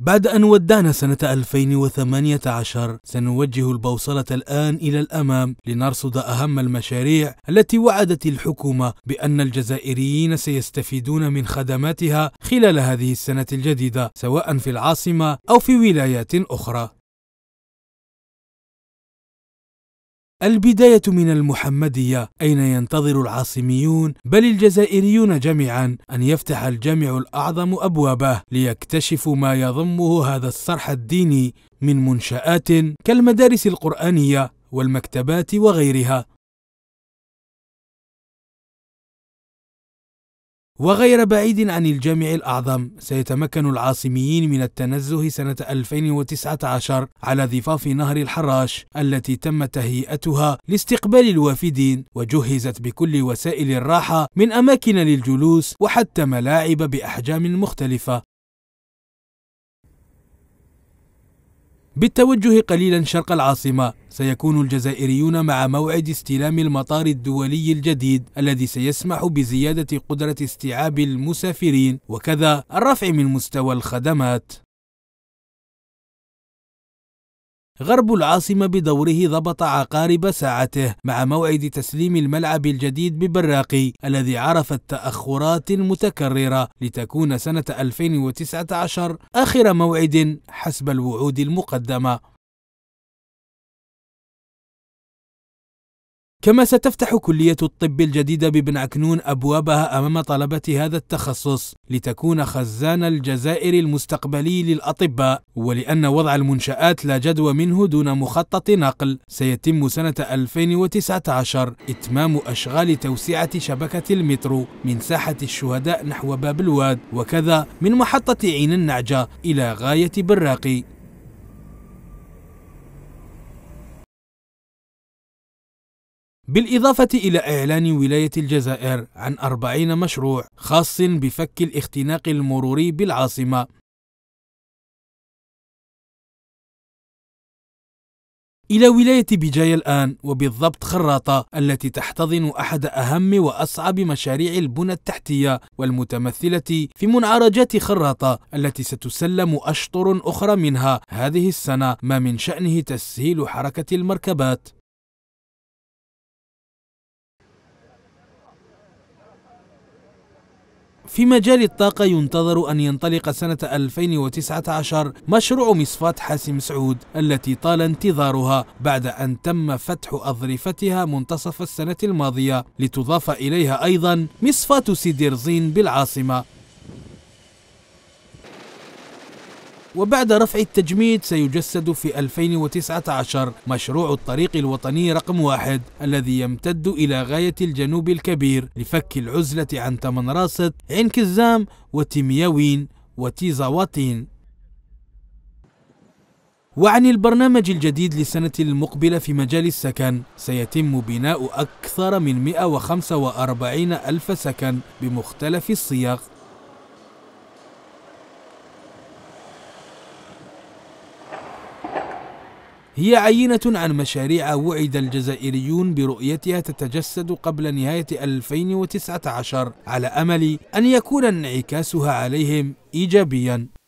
بعد أن ودعنا سنة 2018 سنوجه البوصلة الآن إلى الأمام لنرصد أهم المشاريع التي وعدت الحكومة بأن الجزائريين سيستفيدون من خدماتها خلال هذه السنة الجديدة سواء في العاصمة أو في ولايات أخرى البداية من المحمدية أين ينتظر العاصميون بل الجزائريون جميعا أن يفتح الجامع الأعظم أبوابه ليكتشفوا ما يضمه هذا الصرح الديني من منشآت كالمدارس القرآنية والمكتبات وغيرها وغير بعيد عن الجامع الأعظم سيتمكن العاصميين من التنزه سنة 2019 على ضفاف نهر الحراش التي تم تهيئتها لاستقبال الوافدين وجهزت بكل وسائل الراحة من أماكن للجلوس وحتى ملاعب بأحجام مختلفة بالتوجه قليلا شرق العاصمة سيكون الجزائريون مع موعد استلام المطار الدولي الجديد الذي سيسمح بزيادة قدرة استيعاب المسافرين وكذا الرفع من مستوى الخدمات غرب العاصمة بدوره ضبط عقارب ساعته مع موعد تسليم الملعب الجديد ببراقي الذي عرف التأخرات المتكررة لتكون سنة 2019 آخر موعد حسب الوعود المقدمة كما ستفتح كلية الطب الجديدة ببن عكنون أبوابها أمام طلبة هذا التخصص لتكون خزان الجزائر المستقبلي للأطباء ولأن وضع المنشآت لا جدوى منه دون مخطط نقل سيتم سنة 2019 إتمام أشغال توسعة شبكة المترو من ساحة الشهداء نحو باب الواد وكذا من محطة عين النعجة إلى غاية براقي بالإضافة إلى إعلان ولاية الجزائر عن 40 مشروع خاص بفك الاختناق المروري بالعاصمة إلى ولاية بجاية الآن وبالضبط خراطة التي تحتضن أحد أهم وأصعب مشاريع البنى التحتية والمتمثلة في منعرجات خراطة التي ستسلم أشطر أخرى منها هذه السنة ما من شأنه تسهيل حركة المركبات في مجال الطاقة ينتظر أن ينطلق سنة 2019 مشروع مصفاة حاسم سعود التي طال انتظارها بعد أن تم فتح أظرفتها منتصف السنة الماضية لتضاف إليها أيضا مصفاة سيدرزين بالعاصمة وبعد رفع التجميد سيجسد في 2019 مشروع الطريق الوطني رقم واحد الذي يمتد إلى غاية الجنوب الكبير لفك العزلة عن تمنراست عين كزام وتيمياوين وتيزاواتين وعن البرنامج الجديد للسنة المقبلة في مجال السكن سيتم بناء أكثر من 145 ألف سكن بمختلف الصيغ هي عينة عن مشاريع وعد الجزائريون برؤيتها تتجسد قبل نهاية 2019 على أمل أن يكون انعكاسها عليهم إيجابياً